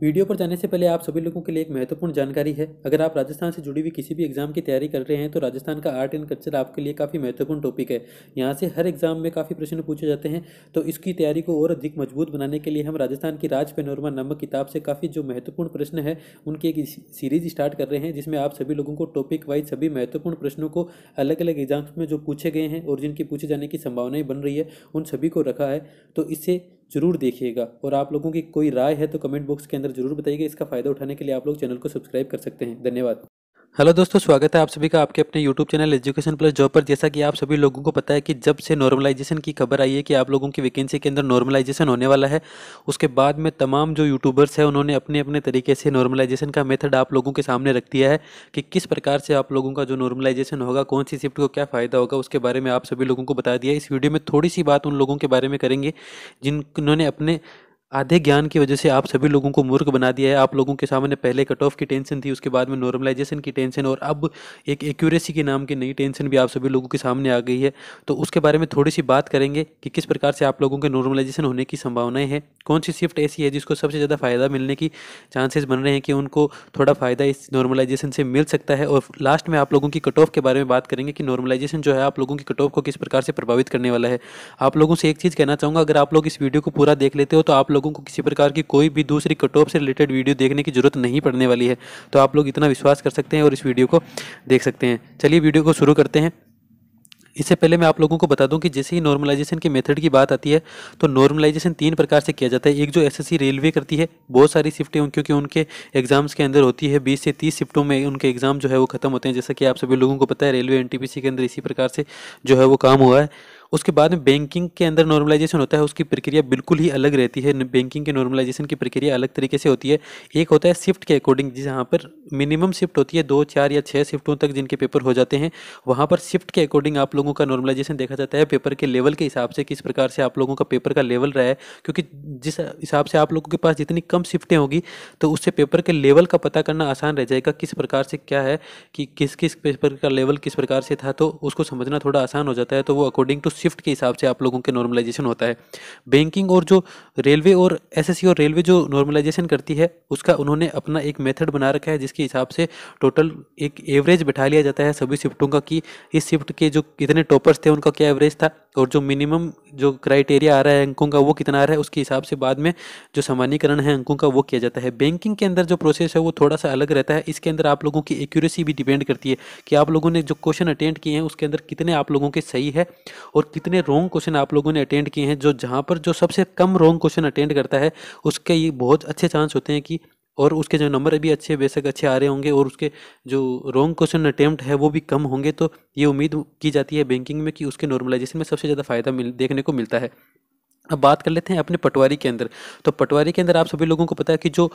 video पर जाने से पहले आप सभी लोगों के लिए एक महत्वपूर्ण जानकारी है अगर आप राजस्थान से जुड़ी हुई किसी भी एग्जाम की तैयारी कर रहे हैं तो राजस्थान का आर्ट एंड कल्चर आपके लिए काफ़ी महत्वपूर्ण टॉपिक है यहाँ से हर एग्जाम में काफ़ी प्रश्न पूछे जाते हैं तो इसकी तैयारी को और अधिक मजबूत बनाने के लिए हम राजस्थान की राज पेनोरमा नामक किताब से काफ़ी जो महत्वपूर्ण प्रश्न है उनकी एक सीरीज स्टार्ट कर रहे हैं जिसमें आप सभी लोगों को टॉपिक वाइज सभी महत्वपूर्ण प्रश्नों को अलग अलग एग्जाम्स में जो पूछे गए हैं और जिनकी पूछे जाने की संभावनाएं बन रही है उन सभी को रखा है तो इससे जरूर देखिएगा और आप लोगों की कोई राय है तो कमेंट बॉक्स के अंदर जरूर बताइएगा इसका फ़ायदा उठाने के लिए आप लोग चैनल को सब्सक्राइब कर सकते हैं धन्यवाद हेलो दोस्तों स्वागत है आप सभी का आपके अपने YouTube channel education plus job पर जैसा कि आप सभी लोगों को पता है कि जब से नॉर्मलाइजेशन की खबर आई है कि आप लोगों की वैकेंसी के अंदर नॉर्मलाइजेशन होने वाला है उसके बाद में तमाम जो यूट्यूबर्स हैं उन्होंने अपने अपने तरीके से नॉर्मलाइजेशन का मेथड आप लोगों के सामने रख दिया है कि किस प्रकार से आप लोगों का जो नॉर्मलाइजेशन होगा कौन सी शिफ्ट को क्या फ़ायदा होगा उसके बारे में आप सभी लोगों को बता दिया इस वीडियो में थोड़ी सी बात उन लोगों के बारे में करेंगे जिन्होंने अपने आधे ज्ञान की वजह से आप सभी लोगों को मूर्ख बना दिया है आप लोगों के सामने पहले कट ऑफ की टेंशन थी उसके बाद में नॉर्मलाइजेशन की टेंशन और अब एक एक्यूरेसी के नाम की नई टेंशन भी आप सभी लोगों के सामने आ गई है तो उसके बारे में थोड़ी सी बात करेंगे कि किस प्रकार से आप लोगों के नॉर्मलाइजेशन होने की संभावनाएं हैं कौन सी शिफ्ट ऐसी है जिसको सबसे ज़्यादा फ़ायदा मिलने की चांसेस बन रहे हैं कि उनको थोड़ा फ़ायदा इस नॉर्मलाइजेशन से मिल सकता है और लास्ट में आप लोगों की कट ऑफ के बारे में बात करेंगे कि नॉर्मलाइजेशन जो है आप लोगों की कट ऑफ को किस प्रकार से प्रभावित करने वाला है आप लोगों से एक चीज़ कहना चाहूँगा अगर आप लोग इस वीडियो को पूरा देख लेते हो तो आप लोगों को किसी प्रकार की कोई भी दूसरी कटोप से रिलेटेड वीडियो देखने की जरूरत नहीं पड़ने वाली है तो आप लोग इतना विश्वास कर सकते हैं और इस वीडियो को देख सकते हैं चलिए वीडियो को शुरू करते हैं इससे पहले मैं आप लोगों को बता दूं कि जैसे ही नॉर्मलाइजेशन के मेथड की बात आती है तो नॉर्मलाइजेशन तीन प्रकार से किया जाता है एक जो एसएससी रेलवे करती है बहुत सारी शिफ्टें क्योंकि उनके एग्जाम्स के अंदर होती है 20 से 30 शिफ्टों में उनके एग्जाम जो है वो खत्म होते हैं जैसा कि आप सभी लोगों को पता है रेलवे एन के अंदर इसी प्रकार से जो है वो काम हुआ है उसके बाद में बैंकिंग के अंदर नॉर्मलाइजेशन होता है उसकी प्रक्रिया बिल्कुल ही अलग रहती है बैंकिंग के नॉर्मलाइजेशन की प्रक्रिया अलग तरीके से होती है एक होता है शिफ्ट के अकॉर्डिंग जहाँ पर मिनिमम शिफ्ट होती है दो चार या छः शिफ्टों तक जिनके पेपर हो जाते हैं वहाँ पर शिफ्ट के अकॉर्डिंग आप लोगों का नॉर्मलाइजेशन देखा जाता है पेपर के लेवल के हिसाब से किस प्रकार से आप लोगों का पेपर का लेवल रहा है क्योंकि जिस हिसाब से आप लोगों के पास जितनी कम शिफ्टें होगी तो उससे पेपर के लेवल का पता करना आसान रह जाएगा किस प्रकार से क्या है कि किस किस पेपर का लेवल किस प्रकार से था तो उसको समझना थोड़ा आसान हो जाता है तो वो अकॉर्डिंग टू शिफ्ट के हिसाब से आप लोगों के नॉर्मलाइजेशन होता है बैंकिंग और जो रेलवे और एसएससी और रेलवे जो नॉर्मलाइजेशन करती है उसका उन्होंने अपना एक मेथड बना रखा है जिसके हिसाब से टोटल एक एवरेज बैठा लिया जाता है सभी शिफ्टों का कि इस शिफ्ट के जो कितने टॉपर्स थे उनका क्या एवरेज था तो और जो मिनिमम जो क्राइटेरिया आ रहा है अंकों का वो कितना आ रहा है उसके हिसाब से बाद में जो सामान्यकरण है अंकों का वो किया जाता है बैंकिंग के अंदर जो प्रोसेस है वो थोड़ा सा अलग रहता है इसके अंदर आप लोगों की एक्यूरेसी भी डिपेंड करती है कि आप लोगों ने जो क्वेश्चन अटेंड किए हैं उसके अंदर कितने आप लोगों के सही है और कितने रॉन्ग क्वेश्चन आप लोगों ने अटेंड किए हैं जो जहाँ पर जो सबसे कम रॉन्ग क्वेश्चन अटेंड करता है उसके ये बहुत अच्छे चांस होते हैं कि और उसके जो नंबर भी अच्छे बेशक अच्छे आ रहे होंगे और उसके जो रॉन्ग क्वेश्चन अटैम्प्ट है वो भी कम होंगे तो ये उम्मीद की जाती है बैंकिंग में कि उसके नॉर्मलाइजेशन में सबसे ज़्यादा फ़ायदा मिल देखने को मिलता है अब बात कर लेते हैं अपने पटवारी के अंदर तो पटवारी के अंदर आप सभी लोगों को पता है कि जो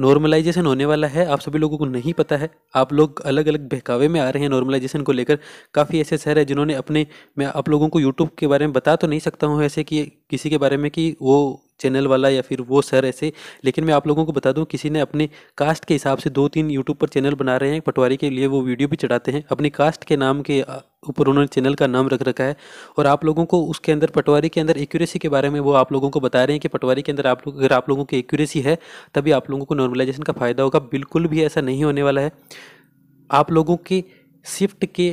नॉर्मलाइजेशन होने वाला है आप सभी लोगों को नहीं पता है आप लोग अलग अलग बहकावे में आ रहे हैं नॉर्मलाइजेशन को लेकर काफ़ी ऐसे शहर है जिन्होंने अपने मैं आप लोगों को यूट्यूब के बारे में बता तो नहीं सकता हूँ ऐसे कि किसी के बारे में कि वो चैनल वाला या फिर वो सर ऐसे लेकिन मैं आप लोगों को बता दूं किसी ने अपने कास्ट के हिसाब से दो तीन यूट्यूब पर चैनल बना रहे हैं पटवारी के लिए वो वीडियो भी चढ़ाते हैं अपनी कास्ट के नाम के ऊपर उन्होंने चैनल का नाम रख रखा है और आप लोगों को उसके अंदर पटवारी के अंदर एक्यूरेसी के बारे में वो आप लोगों को बता रहे हैं कि पटवारी के अंदर आप लोग अगर आप लोगों की एक्यूरेसी है तभी आप लोगों को नॉर्मलाइजेशन का फ़ायदा होगा बिल्कुल भी ऐसा नहीं होने वाला है आप लोगों के शिफ्ट के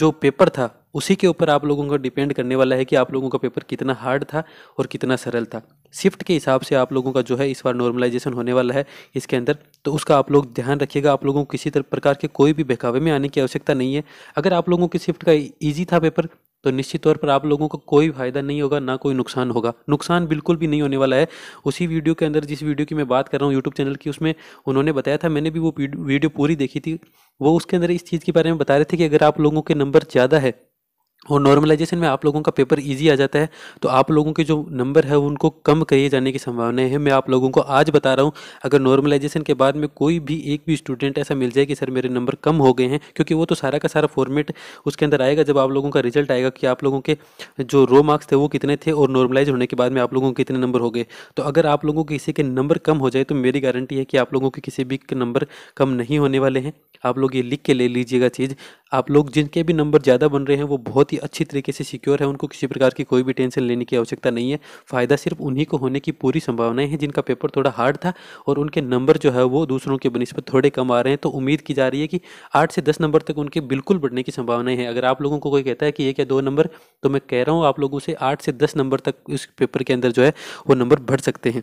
जो पेपर था उसी के ऊपर आप लोगों का डिपेंड करने वाला है कि आप लोगों का पेपर कितना हार्ड था और कितना सरल था शिफ्ट के हिसाब से आप लोगों का जो है इस बार नॉर्मलाइजेशन होने वाला है इसके अंदर तो उसका आप लोग ध्यान रखिएगा आप लोगों को किसी तरह प्रकार के कोई भी बहकावे में आने की आवश्यकता नहीं है अगर आप लोगों की शिफ्ट का ईजी e-, था पेपर तो निश्चित तौर पर आप लोगों को कोई फायदा नहीं होगा ना कोई नुकसान होगा नुकसान बिल्कुल भी नहीं होने वाला है उसी वीडियो के अंदर जिस वीडियो की मैं बात कर रहा हूँ यूट्यूब चैनल की उसमें उन्होंने बताया था मैंने भी वो वीडियो पूरी देखी थी वो उसके अंदर इस चीज़ के बारे में बता रहे थे कि अगर आप लोगों के नंबर ज़्यादा है और नॉर्मलाइजेशन में आप लोगों का पेपर इजी आ जाता है तो आप लोगों के जो नंबर है उनको कम करिए जाने की संभावनाएं है मैं आप लोगों को आज बता रहा हूँ अगर नॉर्मलाइजेशन के बाद में कोई भी एक भी स्टूडेंट ऐसा मिल जाए कि सर मेरे नंबर कम हो गए हैं क्योंकि वो तो सारा का सारा फॉर्मेट उसके अंदर आएगा जब आप लोगों का रिजल्ट आएगा कि आप लोगों के जो रो मार्क्स थे वो कितने थे और नॉर्मलाइज होने के बाद में आप लोगों के कितने नंबर हो गए तो अगर आप लोगों के किसी के नंबर कम हो जाए तो मेरी गारंटी है कि आप लोगों के किसी भी नंबर कम नहीं होने वाले हैं आप लोग ये लिख के ले लीजिएगा चीज़ आप लोग जिनके भी नंबर ज़्यादा बन रहे हैं वो बहुत ही अच्छी तरीके से सिक्योर है उनको किसी प्रकार की कोई भी टेंशन लेने की आवश्यकता नहीं है फ़ायदा सिर्फ उन्हीं को होने की पूरी संभावनाएं हैं जिनका पेपर थोड़ा हार्ड था और उनके नंबर जो है वो दूसरों के बनस्बत थोड़े कम आ रहे हैं तो उम्मीद की जा रही है कि आठ से दस नंबर तक उनके बिल्कुल बढ़ने की संभावनाएं हैं अगर आप लोगों को कोई कहता है कि एक या दो नंबर तो मैं कह रहा हूँ आप लोगों से आठ से दस नंबर तक इस पेपर के अंदर जो है वो नंबर बढ़ सकते हैं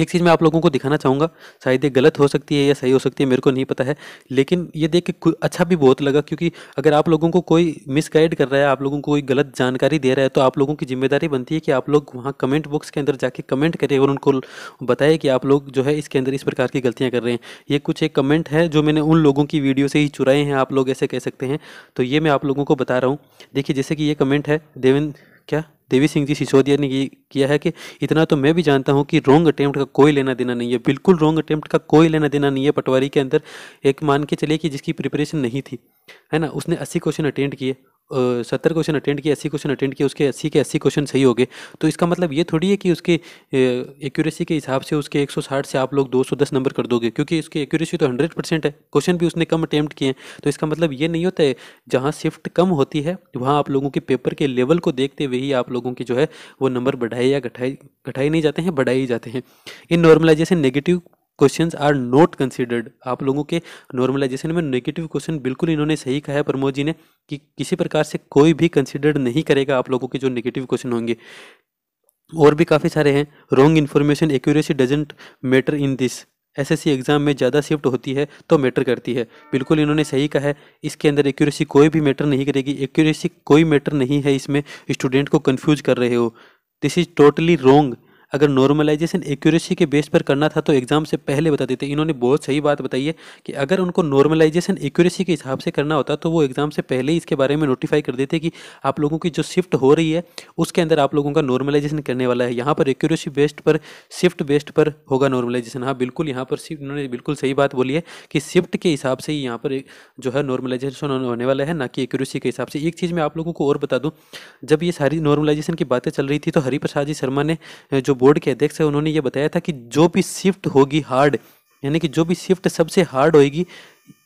एक चीज़ मैं आप लोगों को दिखाना चाहूँगा शायद ये गलत हो सकती है या सही हो सकती है मेरे को नहीं पता है लेकिन ये देख के अच्छा भी बहुत लगा क्योंकि अगर आप लोगों को कोई मिसगाइड कर रहा है आप लोगों को कोई गलत जानकारी दे रहा है तो आप लोगों की जिम्मेदारी बनती है कि आप लोग वहाँ कमेंट बॉक्स के अंदर जाके कमेंट करें और उनको बताएं कि आप लोग जो है इसके अंदर इस प्रकार की गलतियाँ कर रहे हैं ये कुछ एक कमेंट है जो मैंने उन लोगों की वीडियो से ही चुराए हैं आप लोग ऐसे कह सकते हैं तो ये मैं आप लोगों को बता रहा हूँ देखिए जैसे कि ये कमेंट है देवेंद्र क्या देवी सिंह जी सिसोदिया ने ये किया है कि इतना तो मैं भी जानता हूँ कि रोंग अटैम्प्ट का कोई लेना देना नहीं है बिल्कुल रोंग अटैम्प्ट का कोई लेना देना नहीं है पटवारी के अंदर एक मान के चलिए कि जिसकी प्रिपरेशन नहीं थी है ना उसने अस्सी क्वेश्चन अटेंड किए सत्तर क्वेश्चन अटेंड किए अस्सी क्वेश्चन अटेंड किए उसके अस्सी के अस्सी क्वेश्चन सही हो गए तो इसका मतलब ये थोड़ी है कि उसके एक्यूरेसी के हिसाब से उसके 160 से आप लोग 210 नंबर कर दोगे क्योंकि उसकी एक्यूरेसी तो 100 परसेंट है क्वेश्चन भी उसने कम अटैम्प्ट किए हैं तो इसका मतलब ये नहीं होता है जहाँ शिफ्ट कम होती है वहाँ आप लोगों के पेपर के लेवल को देखते हुए ही आप लोगों के जो है वो नंबर बढ़ाए या घटाए घटाए नहीं जाते हैं बढ़ाए ही जाते हैं in normalization negative question are not considered आप लोगों के नॉर्मलाइजेशन में नेगेटिव क्वेश्चन बिल्कुल इन्होंने सही कहा है प्रमोद जी ने कि किसी प्रकार से कोई भी कंसिडर्ड नहीं करेगा आप लोगों के जो नेगेटिव क्वेश्चन होंगे और भी काफ़ी सारे हैं wrong information accuracy doesn't matter in this SSC exam में ज़्यादा शिफ्ट होती है तो मैटर करती है बिल्कुल इन्होंने सही कहा है इसके अंदर एक्यूरेसी कोई भी मैटर नहीं करेगी एक्यूरेसी कोई मैटर नहीं है इसमें स्टूडेंट को कन्फ्यूज कर रहे हो दिस इज़ टोटली रॉन्ग अगर नॉर्मलाइजेशन एक्यूरेसी के बेस पर करना था तो एग्जाम से पहले बता देते इन्होंने बहुत सही बात बताई है कि अगर उनको नॉर्मलाइजेशन एक्यूरेसी के हिसाब से करना होता तो वो एग्जाम से पहले ही इसके बारे में नोटिफाई कर देते कि आप लोगों की जो शिफ्ट हो रही है उसके अंदर आप लोगों का नॉर्मलाइजेशन करने वाला है यहाँ पर एक्यूरेसी बेस्ड पर शिफ्ट बेस्ड पर होगा नॉर्मलाइजेशन हाँ बिल्कुल यहाँ पर शिफ्ट इन्होंने बिल्कुल सही बात बोली है कि शिफ्ट के हिसाब से ही यहाँ पर जो है नॉर्मलाइजेशन होने वाला है ना कि एक्यूरेसी के हिसाब से एक चीज़ मैं आप लोगों को और बता दूँ जब ये सारी नॉर्मलाइजेशन की बातें चल रही थी तो हरिप्रसाद जी शर्मा ने जो बोर्ड के अध्यक्ष है उन्होंने ये बताया था कि जो भी शिफ्ट होगी हार्ड यानी कि जो भी शिफ्ट सबसे हार्ड होगी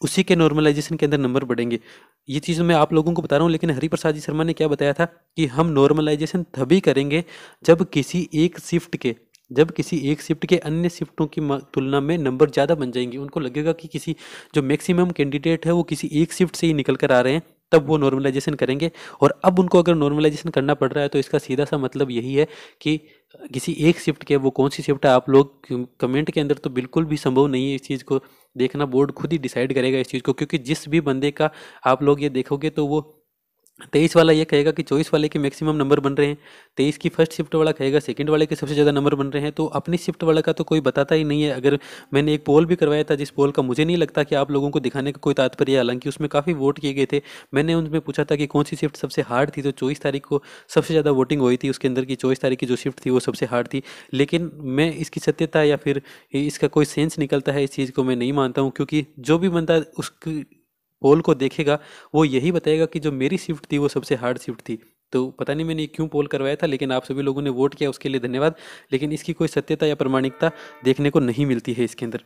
उसी के नॉर्मलाइजेशन के अंदर नंबर बढ़ेंगे ये चीज़ मैं आप लोगों को बता रहा हूँ लेकिन हरिप्रसाद जी शर्मा ने क्या बताया था कि हम नॉर्मलाइजेशन तभी करेंगे जब किसी एक शिफ्ट के जब किसी एक शिफ्ट के अन्य शिफ्टों की तुलना में नंबर ज़्यादा बन जाएंगे उनको लगेगा कि किसी जो मैक्सिमम कैंडिडेट है वो किसी एक शिफ्ट से ही निकल कर आ रहे हैं तब वो नॉर्मलाइजेशन करेंगे और अब उनको अगर नॉर्मलाइजेशन करना पड़ रहा है तो इसका सीधा सा मतलब यही है कि किसी एक शिफ्ट के वो कौन सी शिफ्ट है आप लोग कमेंट के अंदर तो बिल्कुल भी संभव नहीं है इस चीज़ को देखना बोर्ड खुद ही डिसाइड करेगा इस चीज़ को क्योंकि जिस भी बंदे का आप लोग ये देखोगे तो वो तेईस वाला ये कहेगा कि चौबीस वाले के मैक्सिमम नंबर बन रहे हैं तेईस की फर्स्ट शिफ्ट वाला कहेगा सेकंड वाले के सबसे ज़्यादा नंबर बन रहे हैं तो अपनी शिफ्ट वाला का तो कोई बताता ही नहीं है अगर मैंने एक पोल भी करवाया था जिस पोल का मुझे नहीं लगता कि आप लोगों को दिखाने का कोई तात्पर्य हालांकि उसमें काफ़ी वोट किए गए थे मैंने उनमें पूछा था कि कौन सी शिफ्ट सबसे हार्ड थी तो चौबीस तारीख को सबसे ज़्यादा वोटिंग हुई थी उसके अंदर की चौबीस तारीख की जो शिफ्ट थी वो सबसे हार्ड थी लेकिन मैं इसकी सत्यता या फिर इसका कोई सेंस निकलता है इस चीज़ को मैं नहीं मानता हूँ क्योंकि जो भी बनता है उसकी पोल को देखेगा वो यही बताएगा कि जो मेरी शिफ्ट थी वो सबसे हार्ड शिफ्ट थी तो पता नहीं मैंने क्यों पोल करवाया था लेकिन आप सभी लोगों ने वोट किया उसके लिए धन्यवाद लेकिन इसकी कोई सत्यता या प्रमाणिकता देखने को नहीं मिलती है इसके अंदर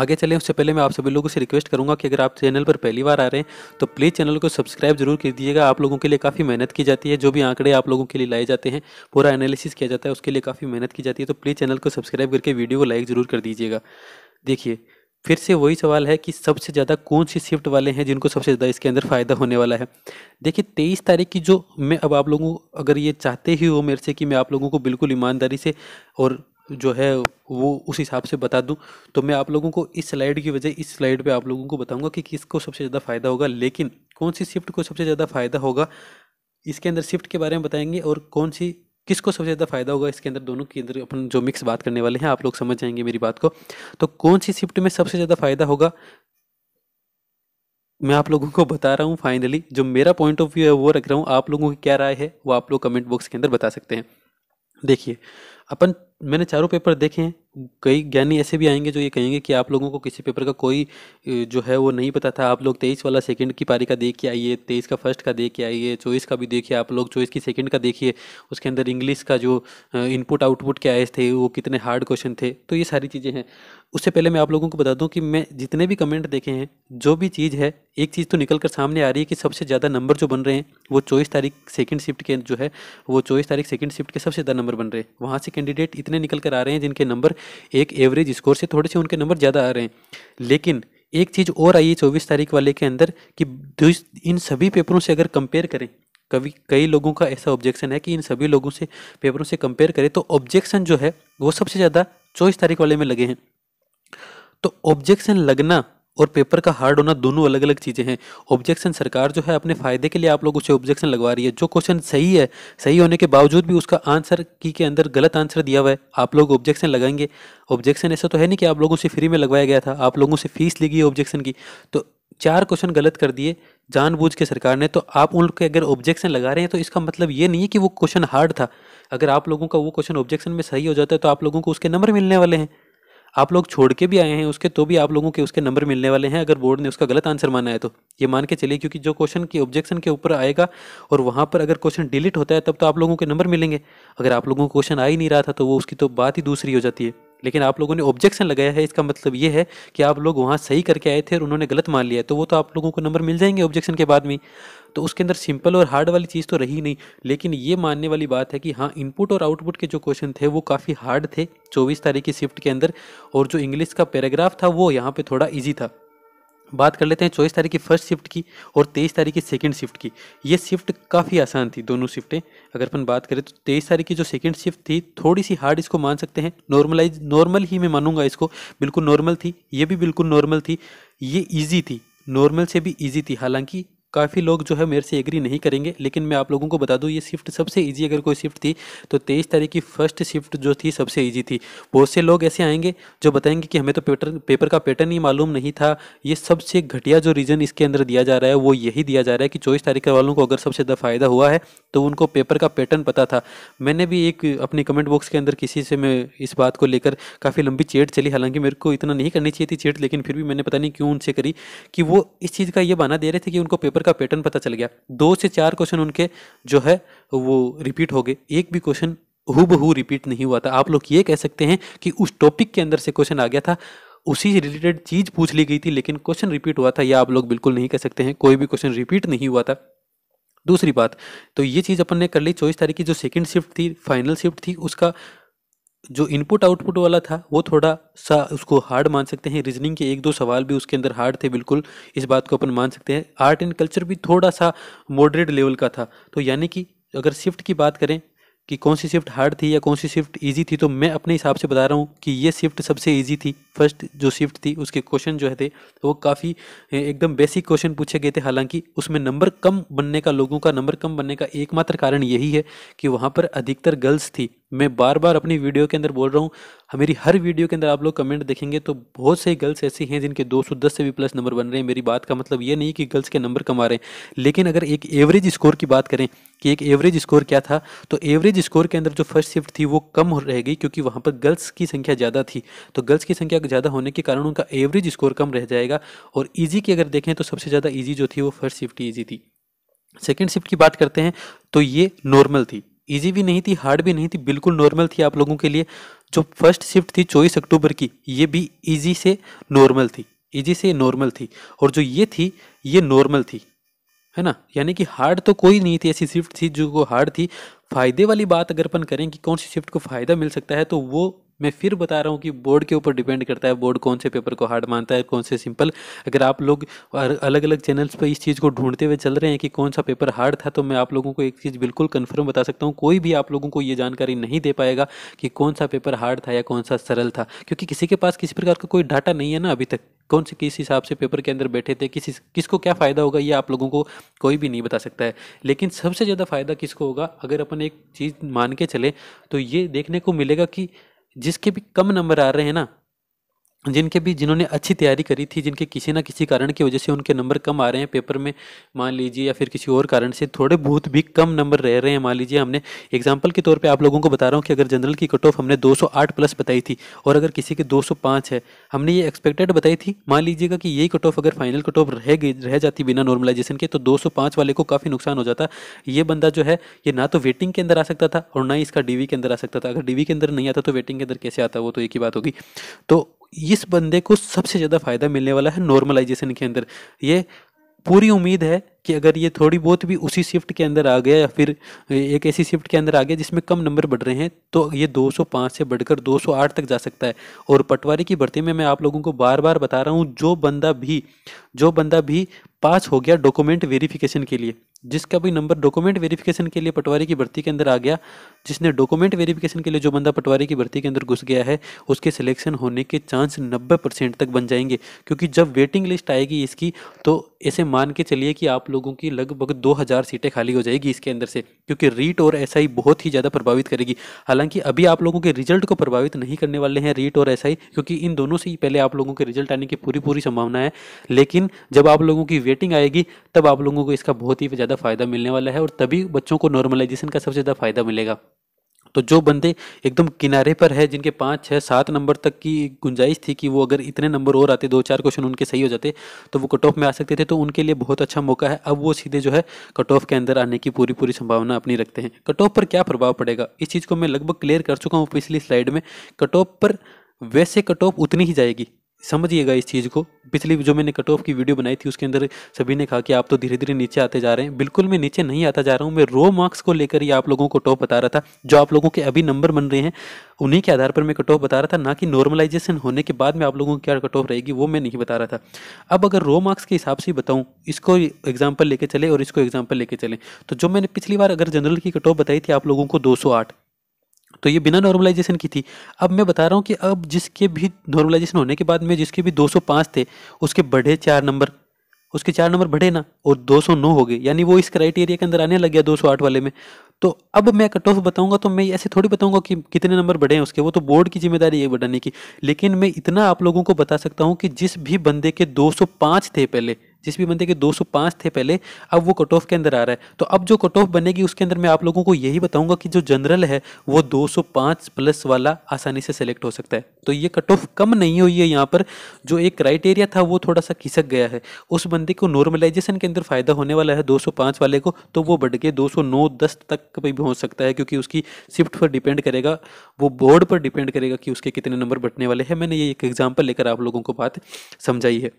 आगे चलें उससे पहले मैं आप सभी लोगों से रिक्वेस्ट करूंगा कि अगर आप चैनल पर पहली बार आ रहे हैं तो प्लीज़ चैनल को सब्सक्राइब जरूर कर दीजिएगा आप लोगों के लिए काफ़ी मेहनत की जाती है जो भी आंकड़े आप लोगों के लिए लाए जाते हैं पूरा एनालिसिस किया जाता है उसके लिए काफ़ी मेहनत की जाती है तो प्लीज़ चैनल को सब्सक्राइब करके वीडियो को लाइक ज़रूर कर दीजिएगा देखिए फिर से वही सवाल है कि सबसे ज़्यादा कौन सी शिफ्ट वाले हैं जिनको सबसे ज़्यादा इसके अंदर फ़ायदा होने वाला है देखिए तेईस तारीख की जो मैं अब आप लोगों अगर ये चाहते ही हो मेरे से कि मैं आप लोगों को बिल्कुल ईमानदारी से और जो है वो उस हिसाब से बता दूं तो मैं आप लोगों को इस स्लाइड की वजह इस स्लाइड पे आप लोगों को बताऊंगा कि किसको सबसे ज़्यादा फ़ायदा होगा लेकिन कौन सी शिफ्ट को सबसे ज़्यादा फ़ायदा होगा इसके अंदर शिफ्ट के बारे में बताएंगे और कौन सी किसको सबसे ज़्यादा फायदा होगा इसके अंदर दोनों के अंदर अपन जो मिक्स बात करने वाले हैं आप लोग समझ जाएंगे मेरी बात को तो कौन सी शिफ्ट में सबसे ज़्यादा फायदा होगा मैं आप लोगों को बता रहा हूँ फाइनली जो मेरा पॉइंट ऑफ व्यू है वो रख रहा हूँ आप लोगों की क्या राय है वो आप लोग कमेंट बॉक्स के अंदर बता सकते हैं देखिए अपन मैंने चारों पेपर देखे हैं कई ज्ञानी ऐसे भी आएंगे जो ये कहेंगे कि आप लोगों को किसी पेपर का कोई जो है वो नहीं पता था आप लोग तेईस वाला सेकंड की पारी का देख के आइए तेईस का फर्स्ट का देख के आइए चौबीस का भी देखिए आप लोग चौबीस की सेकंड का देखिए उसके अंदर इंग्लिश का जो इनपुट आउटपुट क्या आए थे वो कितने हार्ड क्वेश्चन थे तो ये सारी चीज़ें हैं उससे पहले मैं आप लोगों को बता दूँ कि मैं जितने भी कमेंट देखे हैं जो भी चीज़ है एक चीज़ तो निकल कर सामने आ रही है कि सबसे ज़्यादा नंबर जो बन रहे हैं वो चौबीस तारीख सेकेंड शिफ्ट के जो है वो चौबीस तारीख सेकेंड शिफ्ट के सबसे ज़्यादा नंबर बन रहे हैं वहाँ से कैंडिडेट इतने निकल कर आ रहे हैं जिनके नंबर एक एवरेज स्कोर से थोड़े से उनके नंबर ज़्यादा आ रहे हैं लेकिन एक चीज़ और आई है चौबीस तारीख वाले के अंदर कि इन सभी पेपरों से अगर कंपेयर करें कभी कई लोगों का ऐसा ऑब्जेक्शन है कि इन सभी लोगों से पेपरों से कंपेयर करें तो ऑब्जेक्शन जो है वो सबसे ज़्यादा चौबीस तारीख वाले में लगे हैं तो ऑब्जेक्शन लगना और पेपर का हार्ड होना दोनों अलग अलग चीज़ें हैं ऑब्जेक्शन सरकार जो है अपने फ़ायदे के लिए आप लोग उसे ऑब्जेक्शन लगवा रही है जो क्वेश्चन सही है सही होने के बावजूद भी उसका आंसर की के अंदर गलत आंसर दिया हुआ है आप लोग ऑब्जेक्शन लगाएंगे ऑब्जेक्शन ऐसा तो है नहीं कि आप लोगों से फ्री में लगवाया गया था आप लोगों से फीस ली गई ऑब्जेक्शन की तो चार क्वेश्चन गलत कर दिए जानबूझ के सरकार ने तो आप उनके अगर ऑब्जेक्शन लगा रहे हैं तो इसका मतलब ये नहीं है कि वो क्वेश्चन हार्ड था अगर आप लोगों का वो क्वेश्चन ऑब्जेक्शन में सही हो जाता है तो आप लोगों को उसके नंबर मिलने वाले हैं आप लोग छोड़ के भी आए हैं उसके तो भी आप लोगों के उसके नंबर मिलने वाले हैं अगर बोर्ड ने उसका गलत आंसर माना है तो ये मान के चलिए क्योंकि जो क्वेश्चन की ऑब्जेक्शन के ऊपर आएगा और वहाँ पर अगर क्वेश्चन डिलीट होता है तब तो आप लोगों के नंबर मिलेंगे अगर आप लोगों को क्वेश्चन आ ही नहीं रहा था तो वो उसकी तो बात ही दूसरी हो जाती है लेकिन आप लोगों ने ऑब्जेक्शन लगाया है इसका मतलब ये है कि आप लोग वहाँ सही करके आए थे और उन्होंने गलत मान लिया तो वो तो आप लोगों को नंबर मिल जाएंगे ऑब्जेक्शन के बाद में तो उसके अंदर सिंपल और हार्ड वाली चीज़ तो रही नहीं लेकिन ये मानने वाली बात है कि हाँ इनपुट और आउटपुट के जो क्वेश्चन थे वो काफ़ी हार्ड थे चौबीस तारीख की शिफ्ट के अंदर और जो इंग्लिश का पैराग्राफ था वो यहाँ पर थोड़ा ईजी था बात कर लेते हैं चौबीस तारीख की फर्स्ट शिफ्ट की और तेईस तारीख की सेकेंड शिफ्ट की ये शिफ्ट काफ़ी आसान थी दोनों शिफ्टें अगर अपन बात करें तो तेईस तारीख की जो सेकेंड शिफ्ट थी थोड़ी सी हार्ड इसको मान सकते हैं नॉर्मलाइज नॉर्मल ही मैं मानूंगा इसको बिल्कुल नॉर्मल थी ये भी बिल्कुल नॉर्मल थी ये ईजी थी नॉर्मल से भी ईजी थी हालांकि काफ़ी लोग जो है मेरे से एग्री नहीं करेंगे लेकिन मैं आप लोगों को बता दूं ये शिफ्ट सबसे ईजी अगर कोई शिफ्ट थी तो तेईस तारीख की फर्स्ट शिफ्ट जो थी सबसे ईजी थी बहुत से लोग ऐसे आएंगे जो बताएंगे कि हमें तो पेपर पेपर का पैटर्न ही मालूम नहीं था ये सबसे घटिया जो रीज़न इसके अंदर दिया जा रहा है वो यही दिया जा रहा है कि चौबीस तारीख वालों को अगर सबसे ज़्यादा फ़ायदा हुआ है तो उनको पेपर का पैटर्न पता था मैंने भी एक अपने कमेंट बॉक्स के अंदर किसी से मैं इस बात को लेकर काफ़ी लंबी चेट चली हालांकि मेरे को इतना नहीं करनी चाहिए थी चेट लेकिन फिर भी मैंने पता नहीं क्यों उनसे करी कि वो इस चीज़ का ये बना दे रहे थे कि उनको पेपर पेपर का पैटर्न पता चल गया दो से चार क्वेश्चन उनके जो है वो रिपीट हो गए एक भी क्वेश्चन हु रिपीट नहीं हुआ था आप लोग ये कह सकते हैं कि उस टॉपिक के अंदर से क्वेश्चन आ गया था उसी रिलेटेड चीज़ पूछ ली गई थी लेकिन क्वेश्चन रिपीट हुआ था या आप लोग बिल्कुल नहीं कह सकते हैं कोई भी क्वेश्चन रिपीट नहीं हुआ था दूसरी बात तो ये चीज़ अपन ने कर ली चौबीस तारीख की जो सेकंड शिफ्ट थी फाइनल शिफ्ट थी उसका जो इनपुट आउटपुट वाला था वो थोड़ा सा उसको हार्ड मान सकते हैं रीजनिंग के एक दो सवाल भी उसके अंदर हार्ड थे बिल्कुल इस बात को अपन मान सकते हैं आर्ट एंड कल्चर भी थोड़ा सा मॉडरेट लेवल का था तो यानी कि अगर शिफ्ट की बात करें कि कौन सी शिफ्ट हार्ड थी या कौन सी शिफ्ट ईजी थी तो मैं अपने हिसाब से बता रहा हूँ कि ये शिफ्ट सबसे ईजी थी फर्स्ट जो शिफ्ट थी उसके क्वेश्चन जो है थे तो वो काफ़ी एकदम बेसिक क्वेश्चन पूछे गए थे हालांकि उसमें नंबर कम बनने का लोगों का नंबर कम बनने का एकमात्र कारण यही है कि वहाँ पर अधिकतर गर्ल्स थी मैं बार बार अपनी वीडियो के अंदर बोल रहा हूँ हाँ, मेरी हर वीडियो के अंदर आप लोग कमेंट देखेंगे तो बहुत से गर्ल्स ऐसी हैं जिनके 210 से भी प्लस नंबर बन रहे हैं मेरी बात का मतलब ये नहीं कि गर्ल्स के नंबर कमा रहे हैं लेकिन अगर एक एवरेज स्कोर की बात करें कि एक एवरेज स्कोर क्या था तो एवरेज स्कोर के अंदर जो फर्स्ट शिफ्ट थी वो कम रह गई क्योंकि वहाँ पर गर्ल्स की संख्या ज़्यादा थी तो गर्ल्स की संख्या ज़्यादा होने के कारण उनका एवरेज स्कोर कम रह जाएगा और ईजी की अगर देखें तो सबसे ज़्यादा ईजी जो थी वो फर्स्ट शिफ्ट ईजी थी सेकेंड शिफ्ट की बात करते हैं तो ये नॉर्मल थी इजी भी नहीं थी हार्ड भी नहीं थी बिल्कुल नॉर्मल थी आप लोगों के लिए जो फर्स्ट शिफ्ट थी चौबीस अक्टूबर की ये भी इजी से नॉर्मल थी इजी से नॉर्मल थी और जो ये थी ये नॉर्मल थी है ना यानी कि हार्ड तो कोई नहीं थी ऐसी शिफ्ट थी जो हार्ड थी फ़ायदे वाली बात अगर अपन करें कि कौन सी शिफ्ट को फ़ायदा मिल सकता है तो वो मैं फिर बता रहा हूँ कि बोर्ड के ऊपर डिपेंड करता है बोर्ड कौन से पेपर को हार्ड मानता है कौन से सिंपल अगर आप लोग अलग अलग चैनल्स पर इस चीज़ को ढूंढते हुए चल रहे हैं कि कौन सा पेपर हार्ड था तो मैं आप लोगों को एक चीज़ बिल्कुल कन्फर्म बता सकता हूँ कोई भी आप लोगों को ये जानकारी नहीं दे पाएगा कि कौन सा पेपर हार्ड था या कौन सा सरल था क्योंकि किसी के पास किसी प्रकार का कोई डाटा नहीं है ना अभी तक कौन से किस हिसाब से पेपर के अंदर बैठे थे किस किसको क्या फ़ायदा होगा ये आप लोगों को कोई भी नहीं बता सकता है लेकिन सबसे ज़्यादा फ़ायदा किसको होगा अगर अपन एक चीज़ मान के चले तो ये देखने को मिलेगा कि जिसके भी कम नंबर आ रहे हैं ना जिनके भी जिन्होंने अच्छी तैयारी करी थी जिनके किसी ना किसी कारण की वजह से उनके नंबर कम आ रहे हैं पेपर में मान लीजिए या फिर किसी और कारण से थोड़े बहुत भी कम नंबर रह रहे हैं मान लीजिए हमने एग्जांपल के तौर पे आप लोगों को बता रहा हूँ कि अगर जनरल की कट ऑफ हमने 208 प्लस बताई थी और अगर किसी के दो है हमने ये एक्सपेक्टेड बताई थी मान लीजिएगा कि यही कट ऑफ अगर फाइनल कट ऑफ रह गई रह जाती बिना नॉर्मलाइजेशन के तो दो वाले को काफ़ी नुकसान हो जाता ये बंदा जो है ये ना तो वेटिंग के अंदर आ सकता था और ना ही इसका डी के अंदर आ सकता था अगर डी के अंदर नहीं आता तो वेटिंग के अंदर कैसे आता वो तो एक ही बात होगी तो इस बंदे को सबसे ज़्यादा फायदा मिलने वाला है नॉर्मलाइजेशन के अंदर ये पूरी उम्मीद है कि अगर ये थोड़ी बहुत भी उसी शिफ्ट के अंदर आ गया या फिर एक ऐसी शिफ्ट के अंदर आ गया जिसमें कम नंबर बढ़ रहे हैं तो ये 205 से बढ़कर 208 तक जा सकता है और पटवारी की भर्ती में मैं आप लोगों को बार बार बता रहा हूँ जो बंदा भी जो बंदा भी पास हो गया डॉक्यूमेंट वेरिफिकेशन के लिए जिसका भी नंबर डॉक्यूमेंट वेरिफिकेशन के लिए पटवारी की भर्ती के अंदर आ गया जिसने डॉक्यूमेंट वेरिफिकेशन के लिए जो बंदा पटवारी की भर्ती के अंदर घुस गया है उसके सिलेक्शन होने के चांस 90 परसेंट तक बन जाएंगे क्योंकि जब वेटिंग लिस्ट आएगी इसकी तो ऐसे मान के चलिए कि आप लोगों की लगभग 2000 सीटें खाली हो जाएगी इसके अंदर से क्योंकि रीट और एसआई बहुत ही ज़्यादा प्रभावित करेगी हालांकि अभी आप लोगों के रिजल्ट को प्रभावित नहीं करने वाले हैं रीट और एसआई क्योंकि इन दोनों से ही पहले आप लोगों के रिजल्ट आने की पूरी पूरी संभावना है लेकिन जब आप लोगों की वेटिंग आएगी तब आप लोगों को इसका बहुत ही ज़्यादा फायदा मिलने वाला है और तभी बच्चों को नॉर्मलाइजेशन का सबसे ज़्यादा फायदा मिलेगा तो जो बंदे एकदम किनारे पर है जिनके पाँच छः सात नंबर तक की गुंजाइश थी कि वो अगर इतने नंबर और आते दो चार क्वेश्चन उनके सही हो जाते तो वो कट ऑफ में आ सकते थे तो उनके लिए बहुत अच्छा मौका है अब वो सीधे जो है कट ऑफ के अंदर आने की पूरी पूरी संभावना अपनी रखते हैं कट ऑफ पर क्या प्रभाव पड़ेगा इस चीज़ को मैं लगभग क्लियर कर चुका हूँ पिछली स्लाइड में कट ऑफ पर वैसे कट ऑफ उतनी ही जाएगी समझिएगा इस चीज़ को पिछली जो मैंने कट ऑफ की वीडियो बनाई थी उसके अंदर सभी ने कहा कि आप तो धीरे धीरे नीचे आते जा रहे हैं बिल्कुल मैं नीचे नहीं आता जा रहा हूँ मैं रो मार्क्स को लेकर ही आप लोगों को टॉप बता रहा था जो आप लोगों के अभी नंबर बन रहे हैं उन्हीं के आधार पर मैं कट ऑफ बता रहा था ना कि नॉर्मलाइजेशन होने के बाद में आप लोगों की क्या कट ऑफ रहेगी वो मैं नहीं बता रहा था अब अगर रो मार्क्स के हिसाब से बताऊँ इसको एग्जाम्पल लेके चले और इसको एग्जाम्पल लेके चले तो जो मैंने पिछली बार अगर जनरल की कट ऑफ बताई थी आप लोगों को दो तो ये बिना नॉर्मलाइजेशन की थी अब मैं बता रहा हूँ कि अब जिसके भी नॉर्मलाइजेशन होने के बाद में जिसके भी 205 थे उसके बढ़े चार नंबर उसके चार नंबर बढ़े ना और 209 हो गए यानी वो इस क्राइटेरिया के अंदर आने लग गया 208 वाले में तो अब मैं कट ऑफ बताऊंगा तो मैं ऐसे थोड़ी बताऊंगा कि कितने नंबर बढ़े हैं उसके वो तो बोर्ड की जिम्मेदारी है बढ़ाने की लेकिन मैं इतना आप लोगों को बता सकता हूँ कि जिस भी बंदे के दो थे पहले जिस भी बंदे के 205 थे पहले अब वो कट ऑफ के अंदर आ रहा है तो अब जो कट ऑफ बनेगी उसके अंदर मैं आप लोगों को यही बताऊंगा कि जो जनरल है वो 205 प्लस वाला आसानी से सेलेक्ट हो सकता है तो ये कट ऑफ कम नहीं हुई है यहाँ पर जो एक क्राइटेरिया था वो थोड़ा सा खिसक गया है उस बंदे को नॉर्मलाइजेशन के अंदर फायदा होने वाला है दो वाले को तो वो बढ़ के दो सौ तक भी हो सकता है क्योंकि उसकी शिफ्ट पर डिपेंड करेगा वो बोर्ड पर डिपेंड करेगा कि उसके कितने नंबर बटने वाले हैं मैंने ये एक एग्जाम्पल लेकर आप लोगों को बात समझाई है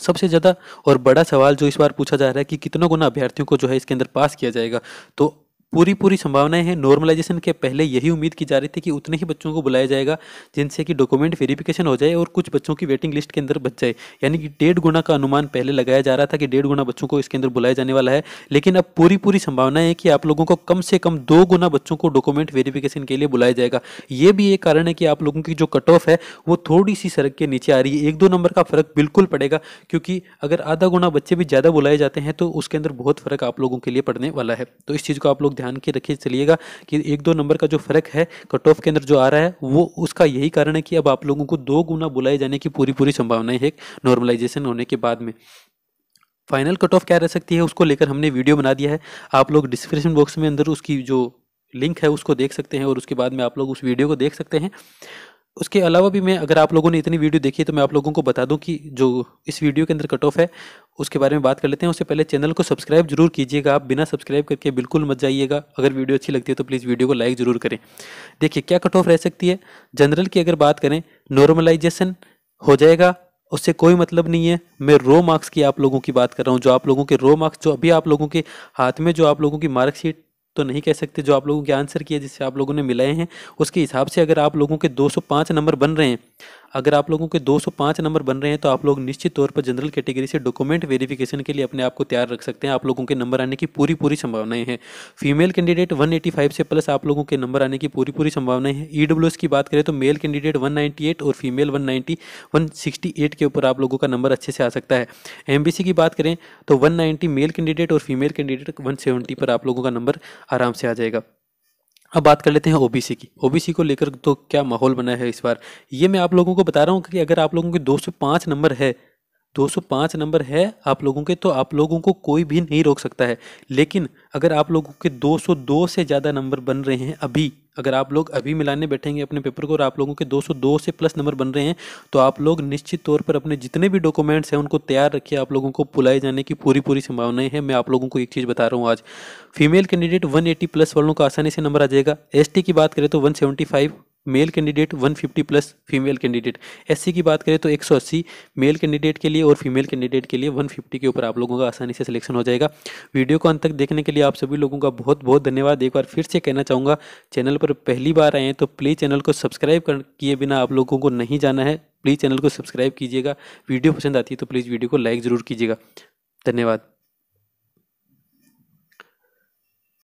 सबसे ज़्यादा और बड़ा सवाल जो इस बार पूछा जा रहा है कि कितनों गुना अभ्यर्थियों को जो है इसके अंदर पास किया जाएगा तो पूरी पूरी संभावनाएं हैं नॉर्मलाइजेशन के पहले यही उम्मीद की जा रही थी कि उतने ही बच्चों को बुलाया जाएगा जिनसे कि डॉक्यूमेंट वेरिफिकेशन हो जाए और कुछ बच्चों की वेटिंग लिस्ट के अंदर बच जाए यानी कि डेढ़ गुना का अनुमान पहले लगाया जा रहा था कि डेढ़ गुना बच्चों को इसके अंदर बुलाया जाने वाला है लेकिन अब पूरी पूरी संभावना है कि आप लोगों को कम से कम दो गुना बच्चों को डॉक्यूमेंट वेरिफिकेशन के लिए बुलाया जाएगा ये भी एक कारण है कि आप लोगों की जो कट ऑफ है वो थोड़ी सी सड़क के नीचे आ रही है एक दो नंबर का फर्क बिल्कुल पड़ेगा क्योंकि अगर आधा गुना बच्चे भी ज़्यादा बुलाए जाते हैं तो उसके अंदर बहुत फर्क आप लोगों के लिए पड़ने वाला है तो इस चीज़ को आप लोग ध्यान के रखे चलिएगा कि एक दो नंबर का जो फर्क है कट ऑफ के अंदर जो आ रहा है वो उसका यही कारण है कि अब आप लोगों को दो गुना बुलाए जाने की पूरी पूरी संभावनाएं है नॉर्मलाइजेशन होने के बाद में फाइनल कट ऑफ क्या रह सकती है उसको लेकर हमने वीडियो बना दिया है आप लोग डिस्क्रिप्शन बॉक्स में अंदर उसकी जो लिंक है उसको देख सकते हैं और उसके बाद में आप लोग उस वीडियो को देख सकते हैं उसके अलावा भी मैं अगर आप लोगों ने इतनी वीडियो देखी है तो मैं आप लोगों को बता दूं कि जो इस वीडियो के अंदर कट ऑफ है उसके बारे में बात कर लेते हैं उससे पहले चैनल को सब्सक्राइब जरूर कीजिएगा आप बिना सब्सक्राइब करके बिल्कुल मत जाइएगा अगर वीडियो अच्छी लगती है तो प्लीज़ वीडियो को लाइक ज़रूर करें देखिए क्या कट ऑफ रह सकती है जनरल की अगर बात करें नॉर्मलाइजेशन हो जाएगा उससे कोई मतलब नहीं है मैं रो मार्क्स की आप लोगों की बात कर रहा हूँ जो आप लोगों के रो मार्क्स जो अभी आप लोगों के हाथ में जो आप लोगों की मार्कशीट तो नहीं कह सकते जो आप लोगों के आंसर किए जिससे आप लोगों ने मिलाए हैं उसके हिसाब से अगर आप लोगों के 205 नंबर बन रहे हैं अगर आप लोगों के 205 नंबर बन रहे हैं तो आप लोग निश्चित तौर पर जनरल कैटेगरी से डॉक्यूमेंट वेरिफिकेशन के लिए अपने आप को तैयार रख सकते हैं आप लोगों के नंबर आने की पूरी पूरी संभावनाएं हैं फीमेल कैंडिडेट 185 से प्लस आप लोगों के नंबर आने की पूरी पूरी संभावनाएं हैं ई e की बात करें तो मेल कैंडिडेट वन और फीमेल वन 168 के ऊपर आप लोगों का नंबर अच्छे से आ सकता है एम की बात करें तो वन मेल कैंडिडेट और फीमेल कैंडिडेट वन पर आप लोगों का नंबर आराम से आ जाएगा अब बात कर लेते हैं ओबीसी की ओबीसी को लेकर तो क्या माहौल बना है इस बार ये मैं आप लोगों को बता रहा हूँ कि अगर आप लोगों के 205 नंबर है 205 नंबर है आप लोगों के तो आप लोगों को कोई भी नहीं रोक सकता है लेकिन अगर आप लोगों के 202 से ज़्यादा नंबर बन रहे हैं अभी अगर आप लोग अभी मिलाने बैठेंगे अपने पेपर को और आप लोगों के 202 से प्लस नंबर बन रहे हैं तो आप लोग निश्चित तौर पर अपने जितने भी डॉक्यूमेंट्स हैं उनको तैयार रखिए आप लोगों को बुलाए जाने की पूरी पूरी संभावनाएं हैं मैं आप लोगों को एक चीज़ बता रहा हूँ आज फीमेल कैंडिडेट 180 प्लस वालों का आसानी से नंबर आ जाएगा एस की बात करें तो one male candidate 150 plus female candidate SC की बात करें तो 180 मेल कैंडिडेट के लिए और फीमेल कैंडिडेट के लिए 150 के ऊपर आप लोगों का आसानी से सिलेक्शन हो जाएगा वीडियो को अंत तक देखने के लिए आप सभी लोगों का बहुत बहुत धन्यवाद एक बार फिर से कहना चाहूँगा चैनल पर पहली बार आए हैं तो प्लीज़ चैनल को सब्सक्राइब किए बिना आप लोगों को नहीं जाना है प्लीज़ चैनल को सब्सक्राइब कीजिएगा वीडियो पसंद आती है तो प्लीज़ वीडियो को लाइक ज़रूर कीजिएगा धन्यवाद